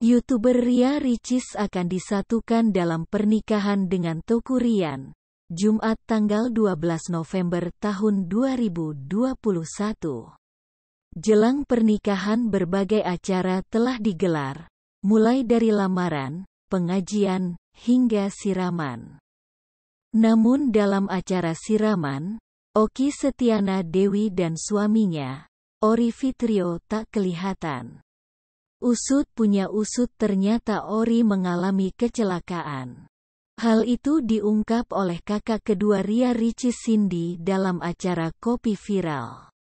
YouTuber Ria Ricis akan disatukan dalam pernikahan dengan Toku Rian. Jumat tanggal 12 November tahun 2021. Jelang pernikahan berbagai acara telah digelar, mulai dari lamaran, pengajian, hingga siraman. Namun dalam acara siraman, Oki Setiana Dewi dan suaminya, Ori Fitrio tak kelihatan. Usut punya usut ternyata Ori mengalami kecelakaan. Hal itu diungkap oleh kakak kedua Ria Ricci Cindy dalam acara Kopi Viral.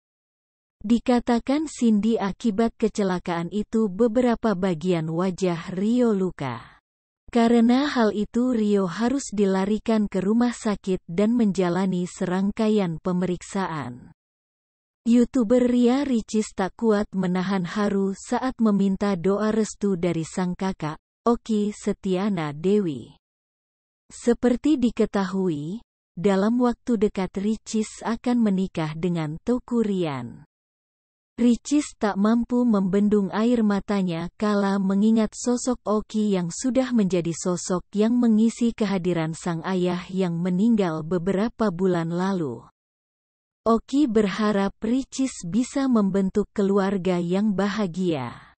Dikatakan Cindy akibat kecelakaan itu beberapa bagian wajah Rio luka. Karena hal itu Rio harus dilarikan ke rumah sakit dan menjalani serangkaian pemeriksaan. YouTuber Ria Ricis tak kuat menahan haru saat meminta doa restu dari sang kakak, Oki Setiana Dewi. Seperti diketahui, dalam waktu dekat Ricis akan menikah dengan Toku Rian. Ricis tak mampu membendung air matanya kala mengingat sosok Oki yang sudah menjadi sosok yang mengisi kehadiran sang ayah yang meninggal beberapa bulan lalu. Oki berharap Ricis bisa membentuk keluarga yang bahagia.